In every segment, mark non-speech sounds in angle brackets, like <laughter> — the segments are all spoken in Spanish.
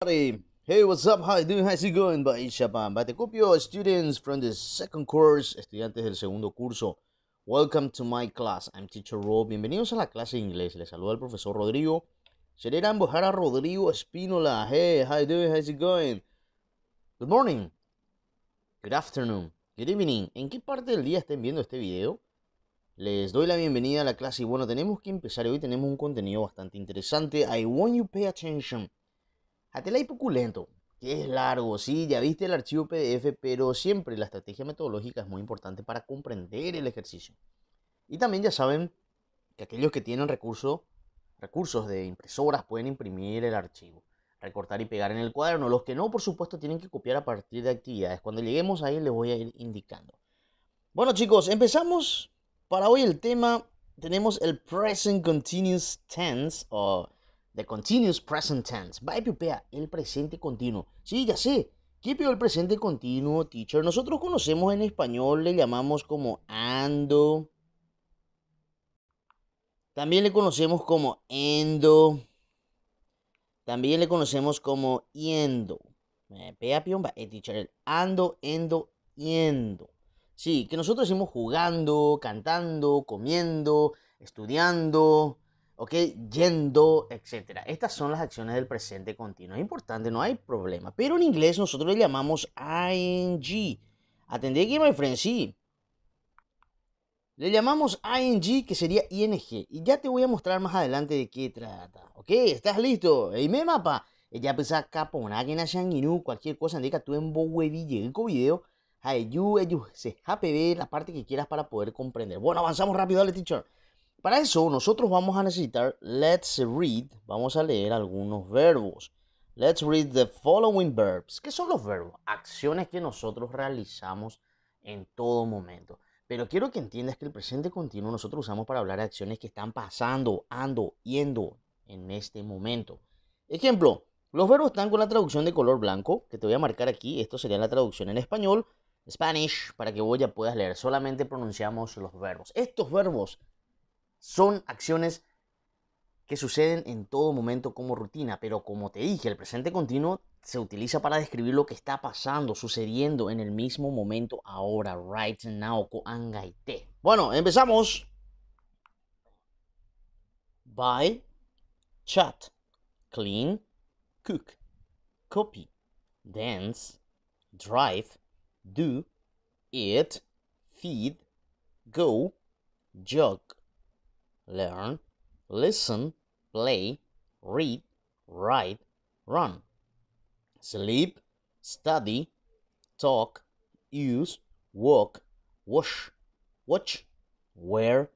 Hey, what's up? How you doing? How's it going? By Japan. Batecopio, students from the second course, estudiantes del segundo curso. Welcome to my class. I'm teacher Rob. Bienvenidos a la clase de inglés. Les saluda el profesor Rodrigo. Serena Bojara Rodrigo Espínola. Hey, how you doing? How's it going? Good morning. Good afternoon. Good evening. ¿En qué parte del día estén viendo este video? Les doy la bienvenida a la clase y bueno, tenemos que empezar. Hoy tenemos un contenido bastante interesante. I want you pay attention. Hasta hipoculento, que es largo, sí, ya viste el archivo PDF, pero siempre la estrategia metodológica es muy importante para comprender el ejercicio. Y también ya saben que aquellos que tienen recursos, recursos de impresoras pueden imprimir el archivo, recortar y pegar en el cuaderno. Los que no, por supuesto, tienen que copiar a partir de actividades. Cuando lleguemos ahí les voy a ir indicando. Bueno chicos, empezamos para hoy el tema. Tenemos el present continuous tense o The continuous present tense. Va a el presente continuo. Sí, ya sé. ¿Qué el presente continuo, teacher? Nosotros conocemos en español, le llamamos como ando. También le conocemos como endo. También le conocemos como yendo. Pea eh, teacher. El ando, endo, yendo. Sí, que nosotros hicimos jugando, cantando, comiendo, estudiando, ¿ok? Yendo, etcétera. Estas son las acciones del presente continuo. Es importante, no hay problema. Pero en inglés nosotros le llamamos ing. Atendí aquí, my friend, sí. Le llamamos ing, que sería ing. Y ya te voy a mostrar más adelante de qué trata. ¿Ok? ¿Estás listo? ¡Ey, me mapa! Ella pesa caponagi una cualquier cosa, indica tú en Bowevi, el video. you, ellos se jpb, la parte que quieras para poder comprender. Bueno, avanzamos rápido, dale, teacher. Para eso nosotros vamos a necesitar let's read, vamos a leer algunos verbos. Let's read the following verbs. ¿Qué son los verbos? Acciones que nosotros realizamos en todo momento. Pero quiero que entiendas que el presente continuo nosotros usamos para hablar de acciones que están pasando, ando, yendo en este momento. Ejemplo, los verbos están con la traducción de color blanco, que te voy a marcar aquí. Esto sería la traducción en español, Spanish, para que vos ya puedas leer. Solamente pronunciamos los verbos. Estos verbos son acciones que suceden en todo momento como rutina, pero como te dije, el presente continuo se utiliza para describir lo que está pasando, sucediendo en el mismo momento ahora, right now, koangaite. Bueno, empezamos. Buy, chat, clean, cook, copy, dance, drive, do, eat, feed, go, jog, learn, listen, play, read, write, run. Sleep, study, talk, use, walk, wash, watch, wear,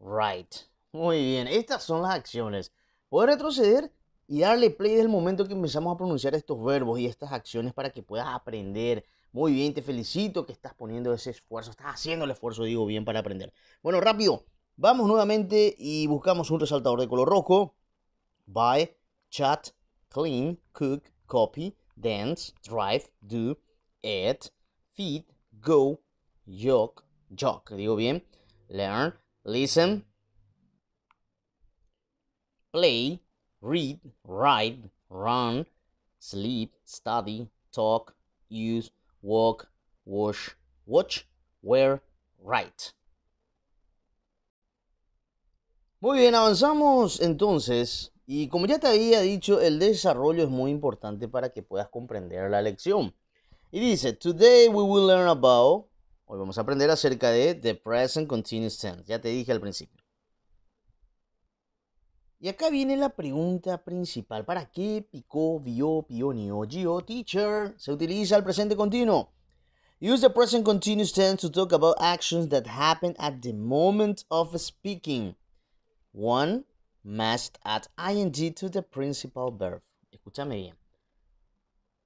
write. Muy bien, estas son las acciones. Poder retroceder y darle play desde el momento que empezamos a pronunciar estos verbos y estas acciones para que puedas aprender. Muy bien, te felicito que estás poniendo ese esfuerzo, estás haciendo el esfuerzo, digo bien, para aprender. Bueno, rápido, Vamos nuevamente y buscamos un resaltador de color rojo. Buy, chat, clean, cook, copy, dance, drive, do, eat, feed, go, jog, jog, digo bien, learn, listen, play, read, write, run, sleep, study, talk, use, walk, wash, watch, wear, write. Muy bien, avanzamos entonces. Y como ya te había dicho, el desarrollo es muy importante para que puedas comprender la lección. Y dice, Today we will learn about, hoy vamos a aprender acerca de the present continuous tense. Ya te dije al principio. Y acá viene la pregunta principal. ¿Para qué picó, vio, pionio, geo, teacher? Se utiliza el presente continuo. Use the present continuous tense to talk about actions that happen at the moment of speaking. One must add ing to the principal verb. Escúchame bien.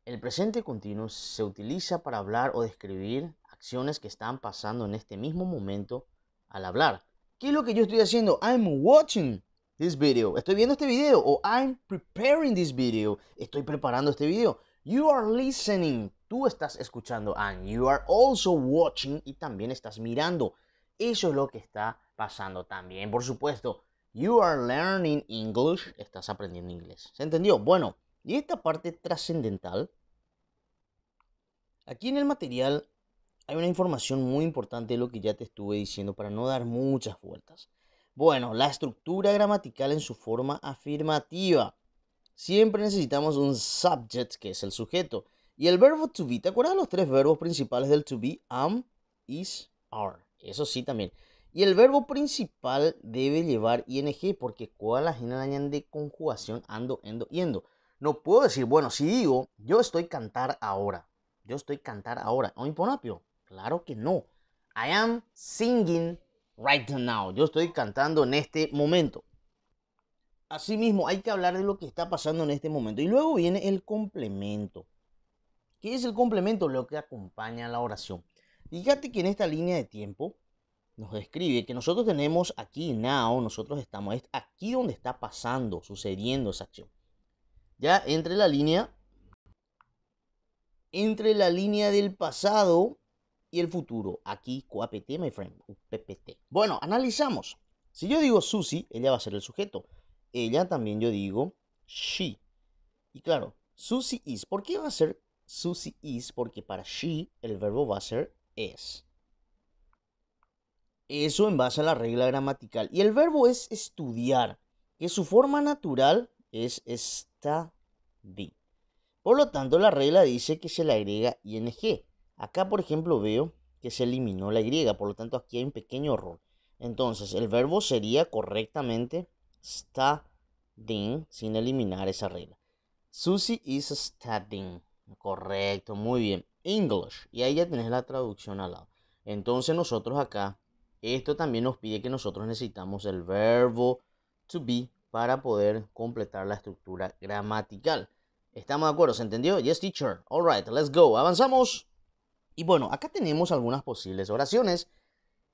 El presente continuo se utiliza para hablar o describir acciones que están pasando en este mismo momento al hablar. ¿Qué es lo que yo estoy haciendo? I'm watching this video. Estoy viendo este video. O I'm preparing this video. Estoy preparando este video. You are listening. Tú estás escuchando. And you are also watching. Y también estás mirando. Eso es lo que está pasando también. Por supuesto, You are learning English. Estás aprendiendo inglés. ¿Se entendió? Bueno, y esta parte trascendental. Aquí en el material hay una información muy importante de lo que ya te estuve diciendo para no dar muchas vueltas. Bueno, la estructura gramatical en su forma afirmativa. Siempre necesitamos un subject, que es el sujeto. Y el verbo to be, ¿te acuerdas los tres verbos principales del to be? Am, is, are. Eso sí también. Y el verbo principal debe llevar ing porque todas las de conjugación ando, endo, yendo. No puedo decir, bueno, si digo, yo estoy cantar ahora. Yo estoy cantar ahora. ¿O imponapio? Claro que no. I am singing right now. Yo estoy cantando en este momento. Asimismo, hay que hablar de lo que está pasando en este momento. Y luego viene el complemento. ¿Qué es el complemento? Lo que acompaña a la oración. Fíjate que en esta línea de tiempo nos describe que nosotros tenemos aquí now, nosotros estamos aquí donde está pasando, sucediendo esa acción. Ya entre la línea entre la línea del pasado y el futuro. Aquí cuapete my friend, PPT. Bueno, analizamos. Si yo digo Susie, ella va a ser el sujeto. Ella también yo digo she. Y claro, Susie is. ¿Por qué va a ser Susie is? Porque para she el verbo va a ser es. Eso en base a la regla gramatical. Y el verbo es estudiar, que su forma natural es study. Por lo tanto, la regla dice que se le agrega ing. Acá, por ejemplo, veo que se eliminó la y, por lo tanto aquí hay un pequeño error. Entonces, el verbo sería correctamente studying sin eliminar esa regla. Susie is studying. Correcto, muy bien. English. Y ahí ya tenés la traducción al lado. Entonces nosotros acá esto también nos pide que nosotros necesitamos el verbo to be para poder completar la estructura gramatical. ¿Estamos de acuerdo? ¿Se entendió? Yes, teacher. All right, let's go. Avanzamos. Y bueno, acá tenemos algunas posibles oraciones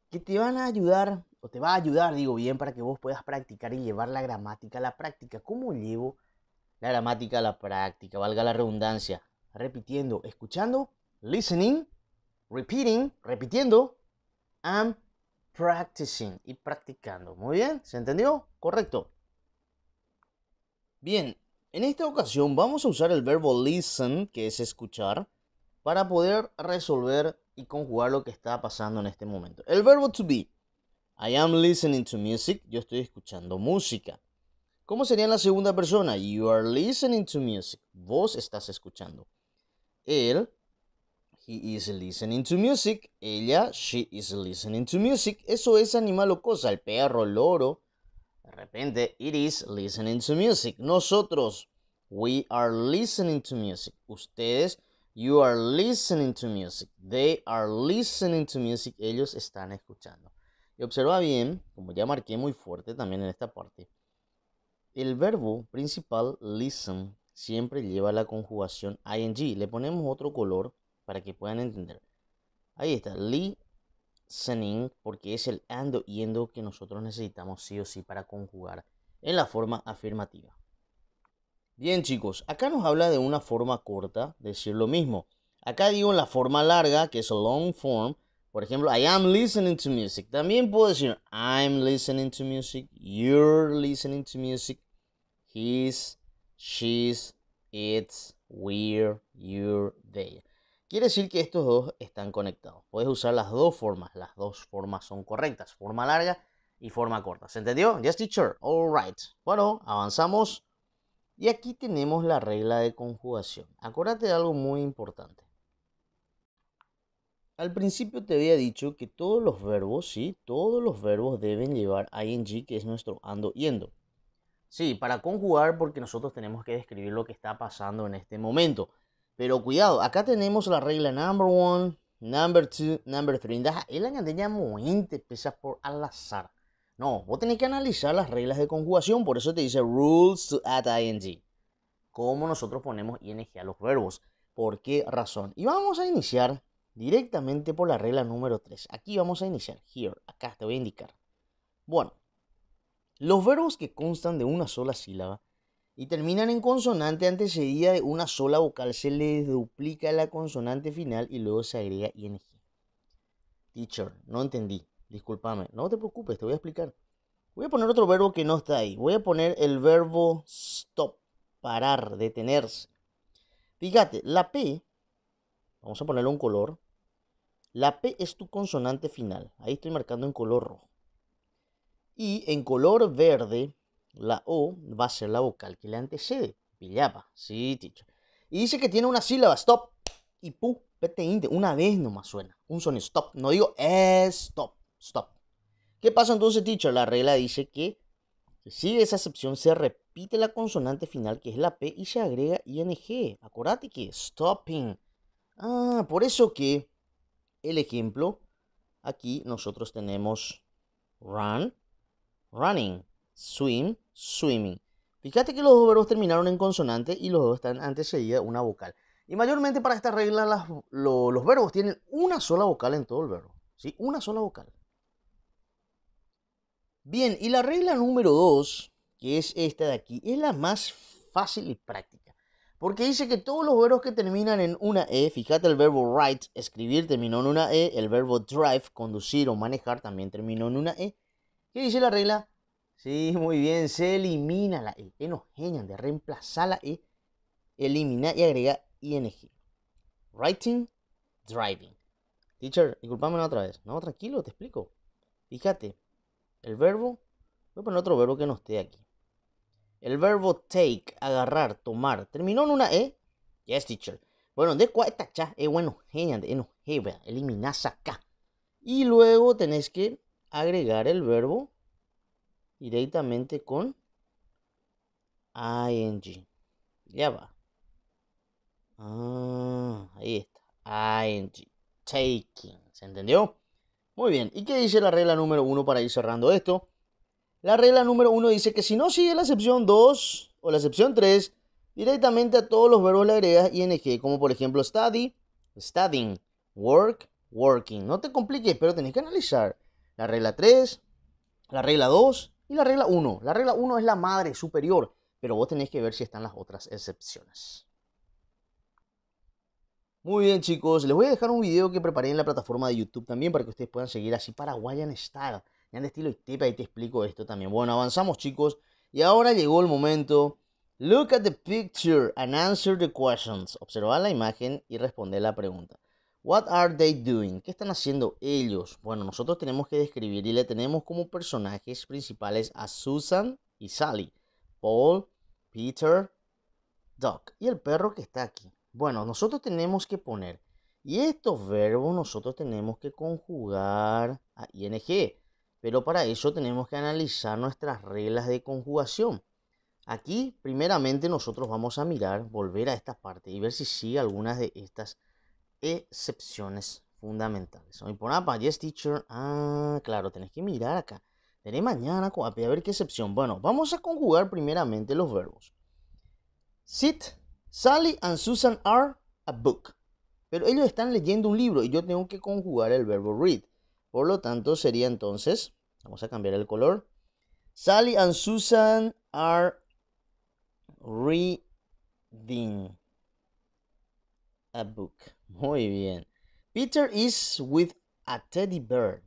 que te van a ayudar, o te va a ayudar, digo bien, para que vos puedas practicar y llevar la gramática a la práctica. ¿Cómo llevo la gramática a la práctica? Valga la redundancia. Repitiendo, escuchando, listening, repeating, repitiendo, and practicing, y practicando. Muy bien, ¿se entendió? Correcto. Bien, en esta ocasión vamos a usar el verbo listen, que es escuchar, para poder resolver y conjugar lo que está pasando en este momento. El verbo to be. I am listening to music. Yo estoy escuchando música. ¿Cómo sería en la segunda persona? You are listening to music. Vos estás escuchando. Él He is listening to music. Ella, she is listening to music. Eso es animal o cosa, el perro, el loro. De repente, it is listening to music. Nosotros, we are listening to music. Ustedes, you are listening to music. They are listening to music. Ellos están escuchando. Y observa bien, como ya marqué muy fuerte también en esta parte, el verbo principal listen siempre lleva la conjugación ing. Le ponemos otro color para que puedan entender. Ahí está, Listening porque es el ando y que nosotros necesitamos sí o sí para conjugar en la forma afirmativa. Bien chicos, acá nos habla de una forma corta decir lo mismo. Acá digo la forma larga, que es long form. Por ejemplo, I am listening to music. También puedo decir I'm listening to music, you're listening to music, he's, she's, it's, we're, you're, they. Quiere decir que estos dos están conectados. Puedes usar las dos formas. Las dos formas son correctas. Forma larga y forma corta. ¿Se entendió? Yes, teacher. All right. Bueno, avanzamos. Y aquí tenemos la regla de conjugación. Acuérdate de algo muy importante. Al principio te había dicho que todos los verbos, sí, todos los verbos deben llevar ing, que es nuestro ando yendo. Sí, para conjugar porque nosotros tenemos que describir lo que está pasando en este momento. Pero cuidado, acá tenemos la regla number one, number two, number three. llama te añadiamo 20 pesas por al azar. No, vos tenés que analizar las reglas de conjugación, por eso te dice rules to add ing. Cómo nosotros ponemos ing a los verbos. ¿Por qué razón? Y vamos a iniciar directamente por la regla número 3. Aquí vamos a iniciar, here, acá te voy a indicar. Bueno, los verbos que constan de una sola sílaba y terminan en consonante antecedida de una sola vocal, se les duplica la consonante final y luego se agrega ing. Teacher, no entendí, discúlpame, no te preocupes, te voy a explicar. Voy a poner otro verbo que no está ahí. Voy a poner el verbo stop, parar, detenerse. Fíjate, la P, vamos a ponerle un color. La P es tu consonante final. Ahí estoy marcando en color rojo. Y en color verde la O va a ser la vocal que le antecede. pillaba sí, teacher. Y dice que tiene una sílaba, stop y pu, pete una vez nomás suena. Un sonido, stop. No digo stop, stop. ¿Qué pasa entonces, teacher? La regla dice que si sigue esa excepción, se repite la consonante final, que es la P, y se agrega ing. Acordate que stopping. Ah, por eso que el ejemplo, aquí nosotros tenemos run, running, swim, swimming. Fíjate que los dos verbos terminaron en consonante y los dos están antecedida una vocal. Y mayormente para esta regla los verbos tienen una sola vocal en todo el verbo. ¿sí? Una sola vocal. Bien, y la regla número 2, que es esta de aquí, es la más fácil y práctica. Porque dice que todos los verbos que terminan en una E, fíjate el verbo write, escribir, terminó en una E, el verbo drive, conducir o manejar, también terminó en una E. ¿Qué dice la regla? Sí, muy bien, se elimina la E. Eno, de reemplazar la E, eliminar y agregar ING. Writing, driving. Teacher, disculpame otra vez. No, tranquilo, te explico. Fíjate, el verbo, voy a poner otro verbo que no esté aquí. El verbo take, agarrar, tomar, terminó en una E. Yes, teacher. Bueno, de cuál cha es bueno, genial, de enoje, eliminar, acá. Y luego tenés que agregar el verbo directamente con ing. Ya va. Ah, ahí está. ing. Taking. ¿Se entendió? Muy bien. ¿Y qué dice la regla número uno para ir cerrando esto? La regla número uno dice que si no sigue la excepción 2 o la excepción 3, directamente a todos los verbos le agregas ing, como por ejemplo study, studying, work, working. No te compliques, pero tenés que analizar la regla 3, la regla 2 y la regla 1, la regla 1 es la madre superior, pero vos tenés que ver si están las otras excepciones. Muy bien chicos, les voy a dejar un video que preparé en la plataforma de YouTube también para que ustedes puedan seguir así Paraguayan Style. Ya de estilo tipa y te explico esto también. Bueno, avanzamos chicos. Y ahora llegó el momento. Look at the picture and answer the questions. Observa la imagen y responde la pregunta. What are they doing? ¿Qué están haciendo ellos? Bueno, nosotros tenemos que describir y le tenemos como personajes principales a Susan y Sally, Paul, Peter, Doc y el perro que está aquí. Bueno, nosotros tenemos que poner y estos verbos nosotros tenemos que conjugar a ing, pero para eso tenemos que analizar nuestras reglas de conjugación. Aquí, primeramente, nosotros vamos a mirar, volver a esta parte y ver si sigue algunas de estas reglas excepciones fundamentales. Hoy por APA, yes teacher. Ah, claro, tenés que mirar acá. Tenés mañana a ver qué excepción. Bueno, vamos a conjugar primeramente los verbos. Sit, Sally and Susan are a book. Pero ellos están leyendo un libro y yo tengo que conjugar el verbo read. Por lo tanto, sería entonces, vamos a cambiar el color. Sally and Susan are reading a book. Muy bien. Peter is with a teddy bear.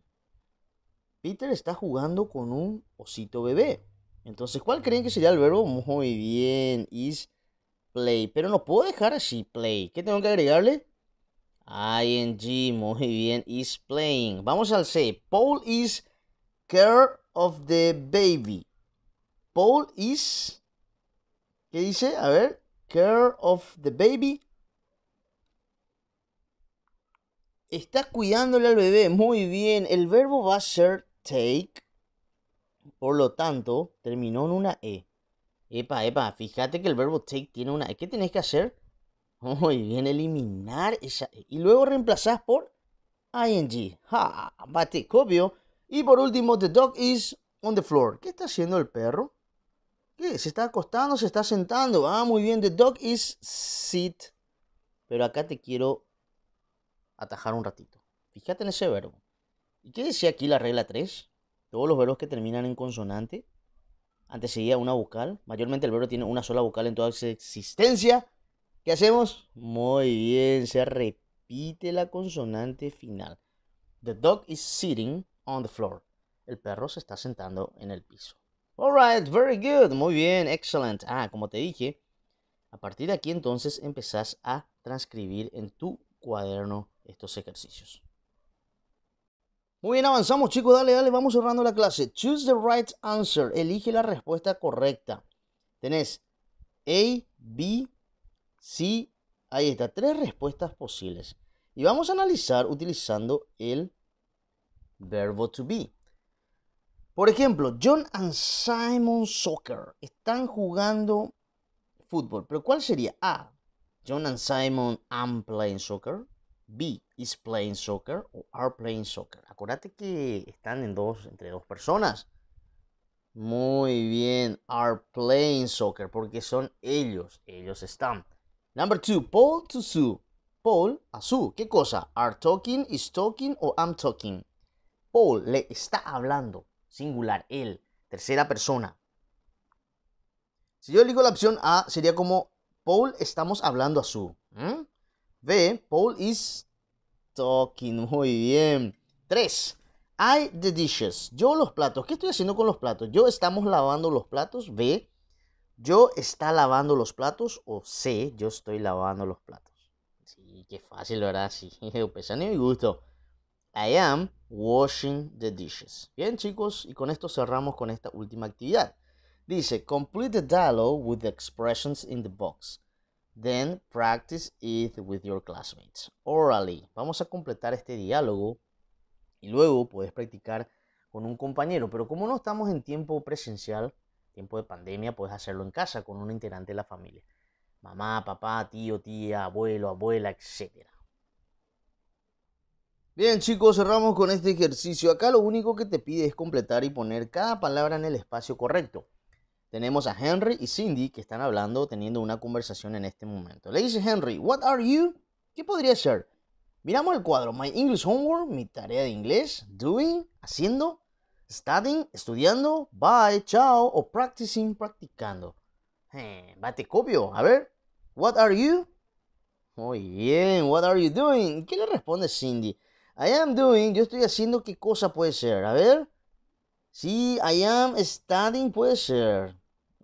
Peter está jugando con un osito bebé. Entonces, ¿cuál creen que sería el verbo? Muy bien, is play. Pero no puedo dejar así play. ¿Qué tengo que agregarle? ING, muy bien, is playing. Vamos al C. Paul is care of the baby. Paul is, ¿qué dice? A ver, care of the baby. Estás cuidándole al bebé. Muy bien. El verbo va a ser take. Por lo tanto, terminó en una E. Epa, epa, fíjate que el verbo take tiene una E. ¿Qué tenés que hacer? Muy bien, eliminar esa E. Y luego reemplazás por ing. Ja, bate, copio. Y por último, the dog is on the floor. ¿Qué está haciendo el perro? ¿Qué? ¿Se está acostando? ¿Se está sentando? Ah, muy bien. The dog is sit. Pero acá te quiero atajar un ratito. Fíjate en ese verbo. ¿Y qué decía aquí la regla 3? Todos los verbos que terminan en consonante, Antes seguía una vocal, mayormente el verbo tiene una sola vocal en toda su existencia. ¿Qué hacemos? Muy bien, se repite la consonante final. The dog is sitting on the floor. El perro se está sentando en el piso. Alright, very good. Muy bien, excellent. Ah, como te dije, a partir de aquí entonces empezás a transcribir en tu cuaderno estos ejercicios. Muy bien, avanzamos chicos, dale, dale, vamos cerrando la clase. Choose the right answer, elige la respuesta correcta. Tenés A, B, C, ahí está, tres respuestas posibles. Y vamos a analizar utilizando el verbo to be. Por ejemplo, John and Simon Soccer están jugando fútbol. Pero ¿cuál sería? A. John and Simon am playing soccer. B is playing soccer o are playing soccer. Acuérdate que están en dos, entre dos personas. Muy bien, are playing soccer, porque son ellos, ellos están. Number two, Paul to Sue. Paul a Sue, ¿qué cosa? Are talking, is talking o I'm talking. Paul le está hablando, singular, él, tercera persona. Si yo digo la opción A, sería como Paul estamos hablando a Sue. B. Paul is talking. Muy bien. 3. I the dishes. Yo los platos. ¿Qué estoy haciendo con los platos? Yo estamos lavando los platos. B. Yo está lavando los platos. O C. Yo estoy lavando los platos. Sí, qué fácil, ¿verdad? Sí, <laughs> mí, y gusto. I am washing the dishes. Bien, chicos, y con esto cerramos con esta última actividad. Dice, complete the dialogue with the expressions in the box. Then practice it with your classmates orally. Vamos a completar este diálogo y luego puedes practicar con un compañero. Pero como no estamos en tiempo presencial, tiempo de pandemia, puedes hacerlo en casa con un integrante de la familia. Mamá, papá, tío, tía, abuelo, abuela, etc. Bien chicos, cerramos con este ejercicio. Acá lo único que te pide es completar y poner cada palabra en el espacio correcto. Tenemos a Henry y Cindy que están hablando, teniendo una conversación en este momento. Le dice Henry, What are you? ¿Qué podría ser? Miramos el cuadro, My English Homework, mi tarea de inglés, doing, haciendo, studying, estudiando, bye, chao, o practicing, practicando. Eh, bate copio, a ver, what are you? Muy bien, what are you doing? ¿Qué le responde Cindy? I am doing, yo estoy haciendo qué cosa puede ser, a ver. Sí, I am studying puede ser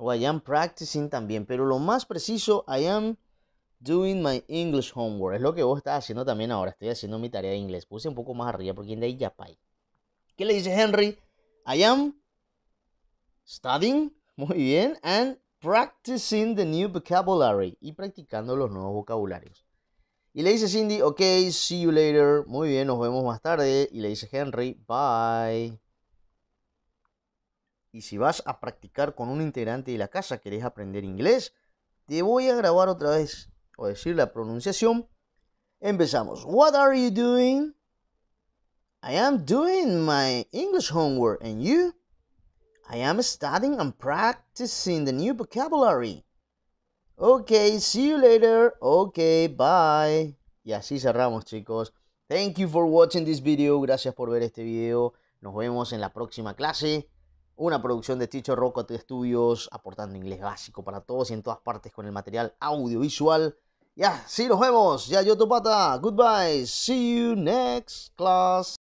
o I am practicing también, pero lo más preciso, I am doing my English homework. Es lo que vos estás haciendo también ahora. Estoy haciendo mi tarea de inglés. Puse un poco más arriba porque de ahí ya pay. ¿Qué le dice Henry? I am studying, <laughs> muy bien, and practicing the new vocabulary. Y practicando los nuevos vocabularios. Y le dice Cindy, ok, see you later. Muy bien, nos vemos más tarde. Y le dice Henry, bye. Y si vas a practicar con un integrante de la casa, querés aprender inglés, te voy a grabar otra vez o decir la pronunciación. Empezamos. What are you doing? I am doing my English homework. And you? I am studying and practicing the new vocabulary. Okay, see you later. Okay, bye. Y así cerramos, chicos. Thank you for watching this video. Gracias por ver este video. Nos vemos en la próxima clase una producción de Teacher Rocket Estudios, aportando inglés básico para todos y en todas partes con el material audiovisual. Ya, yeah, sí, nos vemos. Ya, yo tu pata. Goodbye. See you next class.